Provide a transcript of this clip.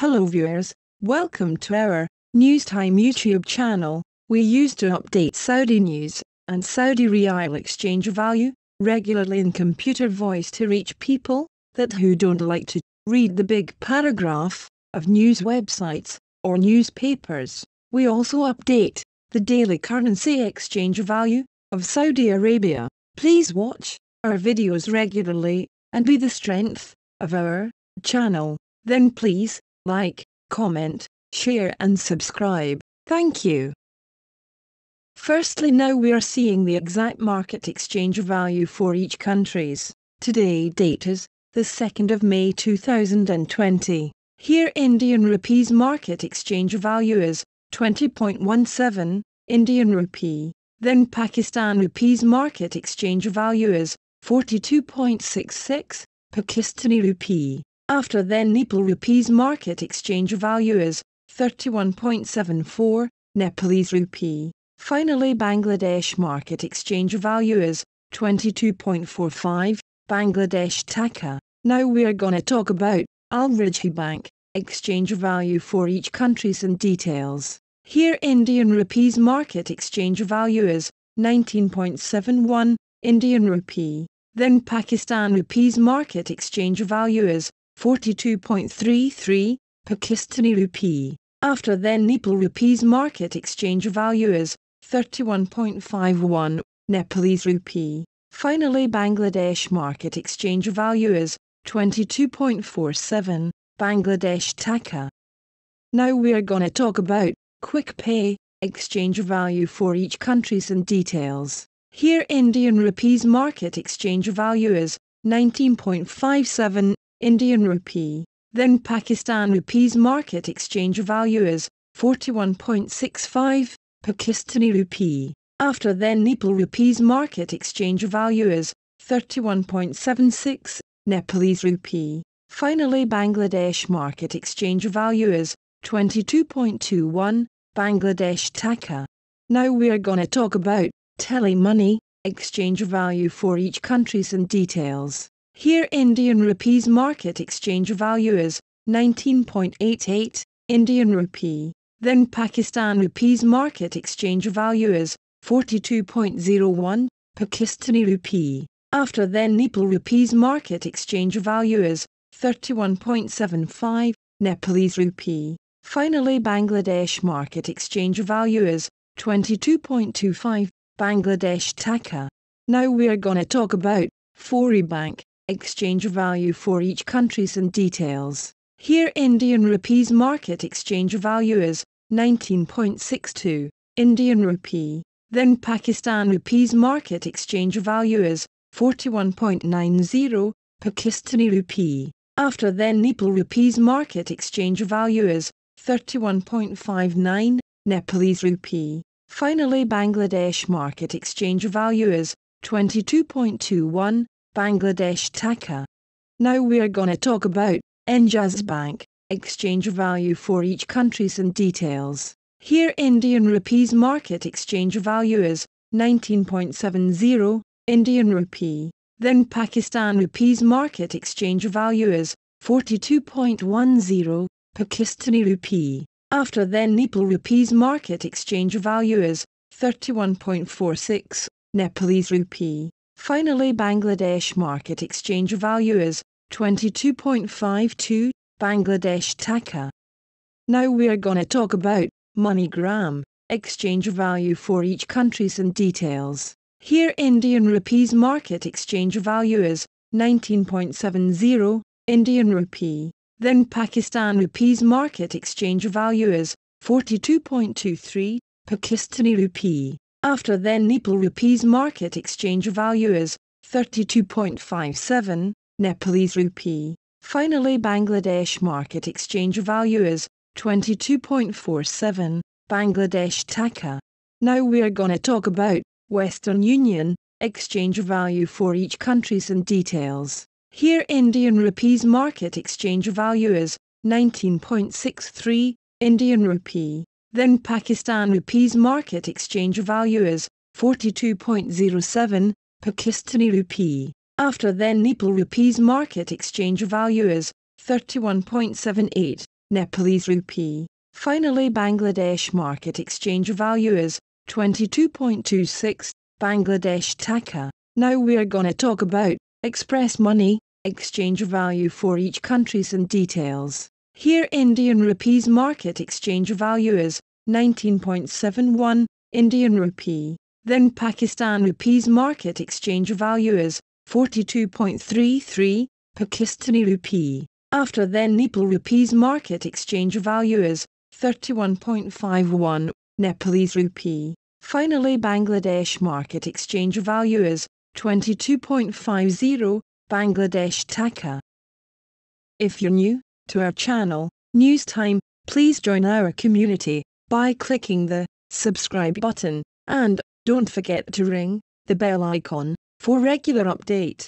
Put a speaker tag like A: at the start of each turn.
A: Hello viewers, welcome to our Newstime YouTube channel. We used to update Saudi news and Saudi Real exchange value regularly in computer voice to reach people that who don't like to read the big paragraph of news websites or newspapers. We also update the daily currency exchange value of Saudi Arabia. Please watch our videos regularly and be the strength of our channel. Then please like, comment, share and subscribe. Thank you. Firstly now we are seeing the exact market exchange value for each countries. Today date is the 2nd of May 2020. Here Indian rupees market exchange value is 20.17 Indian rupee. Then Pakistan rupees market exchange value is 42.66 Pakistani rupee after then Nepal rupees market exchange value is 31.74 Nepalese rupee. Finally Bangladesh market exchange value is 22.45 Bangladesh taka. Now we're gonna talk about Al Rajhi Bank exchange value for each countries and details. Here Indian rupees market exchange value is 19.71 Indian rupee. Then Pakistan rupees market exchange value is 42.33 Pakistani rupee, after then Nepal rupees market exchange value is 31.51 Nepalese rupee. Finally Bangladesh market exchange value is 22.47 Bangladesh taka. Now we're gonna talk about quick pay exchange value for each countries and details. Here Indian rupees market exchange value is 19.57 Indian rupee, then Pakistan rupees market exchange value is 41.65 Pakistani rupee. After then Nepal rupees market exchange value is 31.76 Nepalese rupee. Finally Bangladesh market exchange value is 22.21 Bangladesh taka. Now we're gonna talk about tele money exchange value for each countries and details. Here Indian rupees market exchange value is 19.88 Indian rupee. Then Pakistan rupees market exchange value is 42.01 Pakistani rupee. After then Nepal rupees market exchange value is 31.75 Nepalese rupee. Finally Bangladesh market exchange value is 22.25 Bangladesh taka. Now we're gonna talk about Fori Bank exchange value for each country's and details. Here Indian rupees market exchange value is 19.62 Indian rupee. Then Pakistan rupees market exchange value is 41.90 Pakistani rupee. After then Nepal rupees market exchange value is 31.59 Nepalese rupee. Finally Bangladesh market exchange value is 22.21 Bangladesh Taka. Now we're gonna talk about Njas Bank, exchange value for each countries and details. Here Indian rupees market exchange value is 19.70 Indian rupee. Then Pakistan rupees market exchange value is 42.10 Pakistani rupee. After then Nepal rupees market exchange value is 31.46 Nepalese rupee. Finally, Bangladesh market exchange value is 22.52 Bangladesh taka. Now we are gonna talk about MoneyGram exchange value for each countries in details. Here Indian rupees market exchange value is 19.70 Indian rupee. Then Pakistan rupees market exchange value is 42.23 Pakistani rupee. After then Nepal rupees market exchange value is 32.57 Nepalese rupee. Finally Bangladesh market exchange value is 22.47 Bangladesh taka. Now we're gonna talk about Western Union exchange value for each countries and details. Here Indian rupees market exchange value is 19.63 Indian rupee then Pakistan rupees market exchange value is 42.07 Pakistani rupee. After then Nepal rupees market exchange value is 31.78 Nepalese rupee. Finally Bangladesh market exchange value is 22.26 Bangladesh taka. Now we're gonna talk about express money, exchange value for each countries and details. Here Indian rupees market exchange value is 19.71 Indian rupee. Then Pakistan rupees market exchange value is 42.33 Pakistani rupee. After then Nepal rupees market exchange value is 31.51 Nepalese rupee. Finally Bangladesh market exchange value is 22.50 Bangladesh taka. If you're new, to our channel, News Time, please join our community by clicking the subscribe button and don't forget to ring the bell icon for regular update.